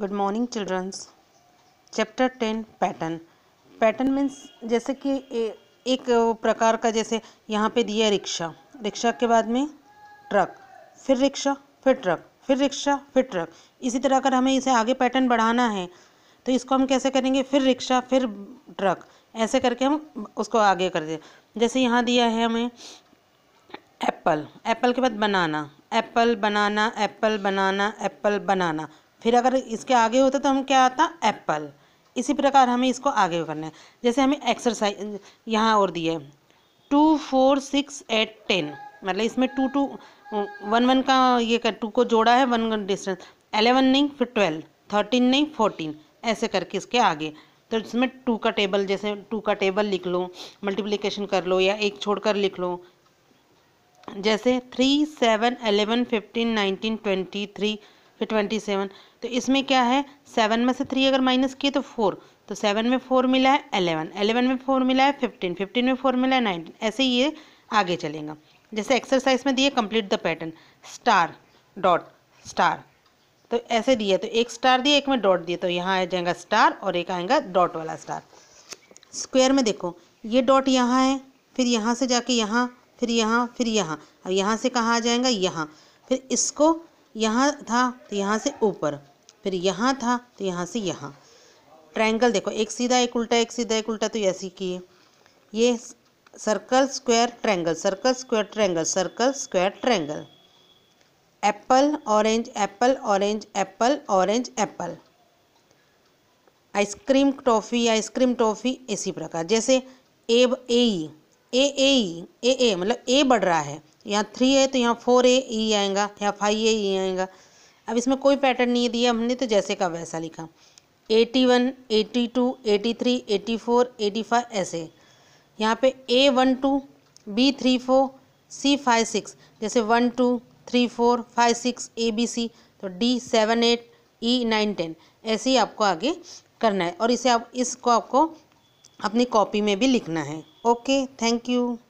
good morning childrens chapter ten pattern pattern means जैसे कि एक प्रकार का जैसे यहाँ पे दिया रिक्शा रिक्शा के बाद में ट्रक फिर रिक्शा फिर ट्रक फिर रिक्शा फिर ट्रक इसी तरह अगर हमें इसे आगे पैटर्न बढ़ाना है तो इसको हम कैसे करेंगे फिर रिक्शा फिर ट्रक ऐसे करके हम उसको आगे कर दें जैसे यहाँ दिया है हमें एप्पल एप्पल के बाद banana apple banana apple banana apple banana फिर अगर इसके आगे होता तो हम क्या आता एप्पल इसी प्रकार हमें इसको आगे करना है जैसे हमें एक्सरसाइज यहाँ और दिए two four six eight ten मतलब इसमें टू टू वन वन का ये कर टू को जोड़ा है वन वन डिस्टेंस एलेवन नहीं फिर ट्वेल्व थर्टीन नहीं फोर्टीन ऐसे करके इसके आगे तो इसमें टू का टेबल जैसे टू का टेबल लिख लो मल्टीप्लिकेशन कर लो या एक छोड़कर लिख लो जैसे three seven eleven fifteen nineteen twenty three फिर ट्वेंटी सेवन तो इसमें क्या है सेवन में से थ्री अगर माइनस किए तो फोर तो सेवन में फोर मिला है एलेवन एलेवन में फोर मिला है फिफ्टीन फिफ्टीन में फोर मिला है नाइनटीन ऐसे ही ये आगे चलेगा जैसे एक्सरसाइज में दिए complete the pattern star dot star तो ऐसे दिया तो एक स्टार दिया एक में डॉट दिया तो यहाँ आ जाएगा स्टार और एक आएगा डॉट वाला स्टार स्क्वायर में देखो ये डॉट यहाँ है फिर यहाँ से जाके यहाँ फिर यहाँ फिर यहाँ और यहाँ से कहाँ आ जाएगा यहाँ फिर इसको यहाँ था तो यहाँ से ऊपर फिर यहाँ था तो यहाँ से यहाँ ट्रायंगल देखो एक सीधा एक उल्टा एक सीधा एक उल्टा तो ऐसे किए ये circle square triangle circle square triangle circle square triangle apple orange apple orange apple orange apple ice cream toffee ice cream toffee इसी प्रकार जैसे ए ए ए ए ए मतलब ए बढ़ रहा है यहाँ थ्री है तो यहाँ फोर ए ई आएगा यहाँ फाइव ए ई आएगा अब इसमें कोई पैटर्न नहीं दिया हमने तो जैसे का वैसा लिखा AT one AT two AT three AT four AT five ऐसे यहाँ पे A one two B three four C five six जैसे one two three four five six A B C तो D seven eight E nine ten ऐसे ही आपको आगे करना है और इसे आप इसको आपको अपनी कॉपी में भी लिखना है ओके थैंक यू